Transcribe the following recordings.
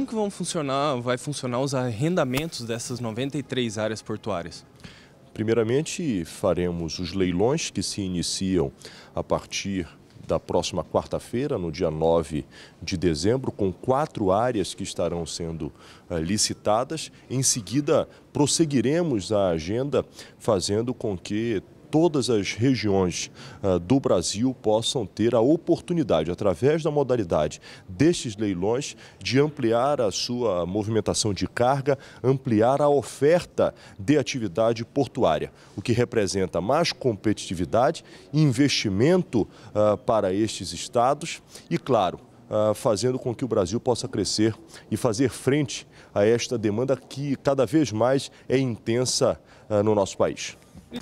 como que vão funcionar, vai funcionar os arrendamentos dessas 93 áreas portuárias? Primeiramente, faremos os leilões que se iniciam a partir da próxima quarta-feira, no dia 9 de dezembro, com quatro áreas que estarão sendo eh, licitadas. Em seguida, prosseguiremos a agenda, fazendo com que todas as regiões uh, do Brasil possam ter a oportunidade, através da modalidade destes leilões, de ampliar a sua movimentação de carga, ampliar a oferta de atividade portuária, o que representa mais competitividade, investimento uh, para estes estados e, claro, ah, fazendo com que o Brasil possa crescer e fazer frente a esta demanda que cada vez mais é intensa no nosso país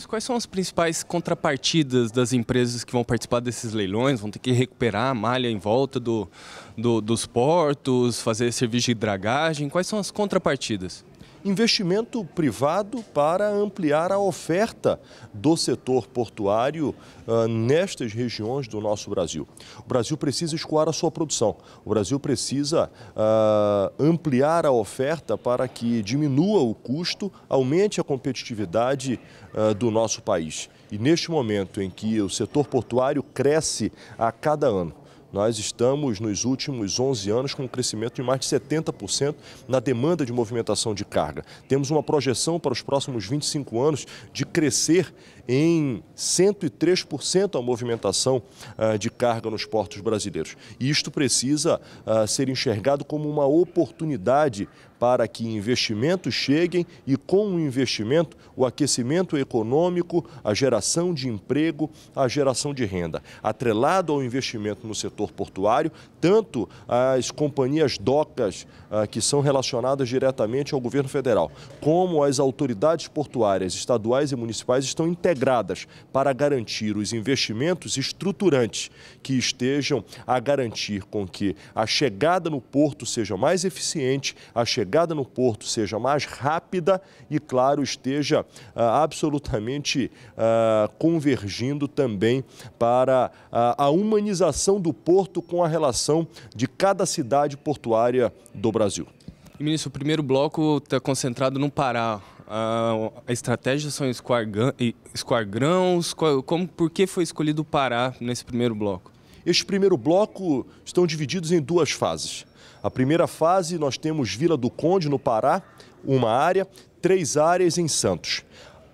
quais são as principais contrapartidas das empresas que vão participar desses leilões? Vão ter que recuperar a malha em volta do, do, dos portos, fazer serviço de dragagem? Quais são as contrapartidas? investimento privado para ampliar a oferta do setor portuário uh, nestas regiões do nosso Brasil. O Brasil precisa escoar a sua produção, o Brasil precisa uh, ampliar a oferta para que diminua o custo, aumente a competitividade uh, do nosso país. E neste momento em que o setor portuário cresce a cada ano, nós estamos, nos últimos 11 anos, com um crescimento de mais de 70% na demanda de movimentação de carga. Temos uma projeção para os próximos 25 anos de crescer em 103% a movimentação uh, de carga nos portos brasileiros. E isto precisa uh, ser enxergado como uma oportunidade para que investimentos cheguem e, com o investimento, o aquecimento econômico, a geração de emprego, a geração de renda. Atrelado ao investimento no setor setor portuário, tanto as companhias docas ah, que são relacionadas diretamente ao governo federal, como as autoridades portuárias estaduais e municipais estão integradas para garantir os investimentos estruturantes que estejam a garantir com que a chegada no porto seja mais eficiente, a chegada no porto seja mais rápida e, claro, esteja ah, absolutamente ah, convergindo também para a humanização do porto porto com a relação de cada cidade portuária do Brasil. E, ministro, o primeiro bloco está concentrado no Pará. A, estratégia são esquargrãos. Como, por que foi escolhido o Pará nesse primeiro bloco? Este primeiro bloco estão divididos em duas fases. A primeira fase nós temos Vila do Conde, no Pará, uma área, três áreas em Santos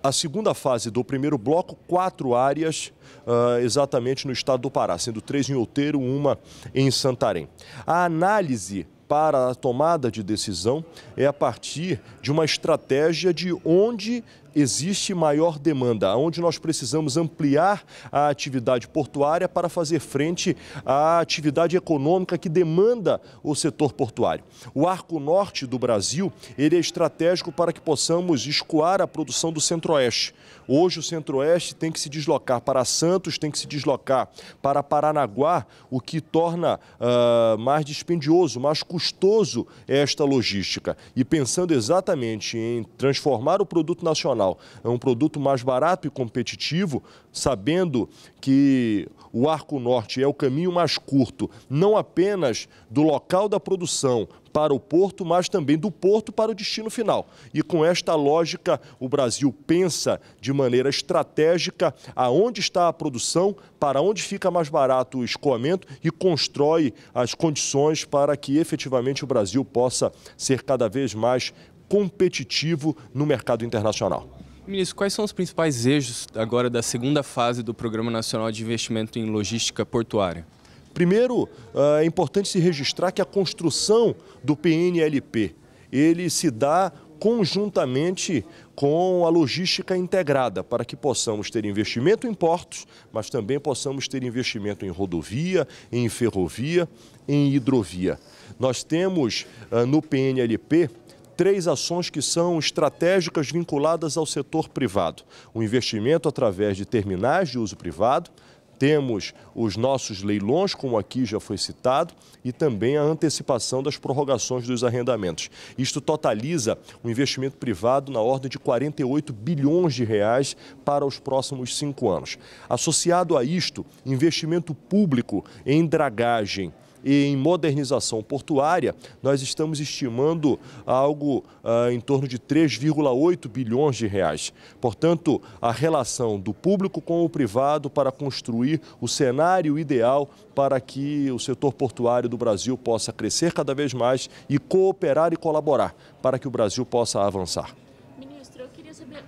a segunda fase do primeiro bloco, quatro áreas uh, exatamente no estado do Pará, sendo três em Outeiro, uma em Santarém. A análise para a tomada de decisão é a partir de uma estratégia de onde existe maior demanda, onde nós precisamos ampliar a atividade portuária para fazer frente à atividade econômica que demanda o setor portuário. O arco norte do Brasil ele é estratégico para que possamos escoar a produção do centro-oeste. Hoje o centro-oeste tem que se deslocar para Santos, tem que se deslocar para Paranaguá, o que torna uh, mais dispendioso, mais custoso esta logística. E pensando exatamente em transformar o produto nacional Nacional. É um produto mais barato e competitivo, sabendo que o Arco Norte é o caminho mais curto, não apenas do local da produção para o porto, mas também do porto para o destino final. E com esta lógica, o Brasil pensa de maneira estratégica aonde está a produção, para onde fica mais barato o escoamento e constrói as condições para que efetivamente o Brasil possa ser cada vez mais competitivo no mercado internacional. Ministro, quais são os principais eixos agora da segunda fase do Programa Nacional de Investimento em Logística Portuária? Primeiro, ah, é importante se registrar que a construção do PNLP ele se dá conjuntamente com a logística integrada, para que possamos ter investimento em portos, mas também possamos ter investimento em rodovia, em ferrovia, em hidrovia. Nós temos ah, no PNLP três ações que são estratégicas vinculadas ao setor privado. O investimento através de terminais de uso privado, temos os nossos leilões, como aqui já foi citado, e também a antecipação das prorrogações dos arrendamentos. Isto totaliza um investimento privado na ordem de 48 bilhões de reais para os próximos cinco anos. Associado a isto, investimento público em dragagem e em modernização portuária, nós estamos estimando algo ah, em torno de 3,8 bilhões de reais. Portanto, a relação do público com o privado para construir o cenário ideal para que o setor portuário do Brasil possa crescer cada vez mais e cooperar e colaborar para que o Brasil possa avançar. Ministro, eu queria saber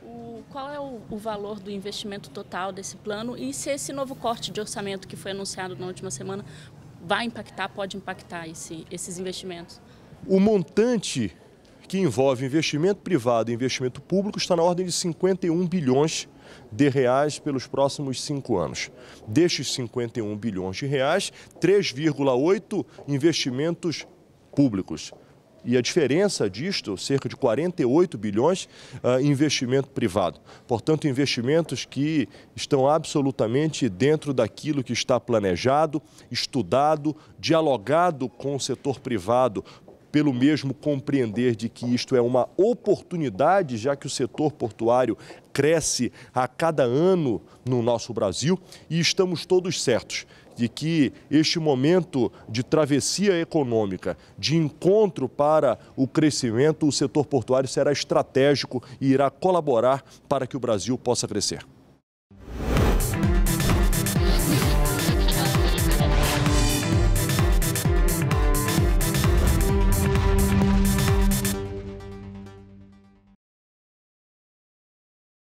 qual é o valor do investimento total desse plano e se esse novo corte de orçamento que foi anunciado na última semana vai impactar, pode impactar esse, esses investimentos? O montante que envolve investimento privado e investimento público está na ordem de 51 bilhões de reais pelos próximos cinco anos. Destes 51 bilhões de reais, 3,8 investimentos públicos e a diferença disto, cerca de 48 bilhões, em ah, investimento privado. Portanto, investimentos que estão absolutamente dentro daquilo que está planejado, estudado, dialogado com o setor privado pelo mesmo compreender de que isto é uma oportunidade, já que o setor portuário cresce a cada ano no nosso Brasil e estamos todos certos de que este momento de travessia econômica, de encontro para o crescimento, o setor portuário será estratégico e irá colaborar para que o Brasil possa crescer.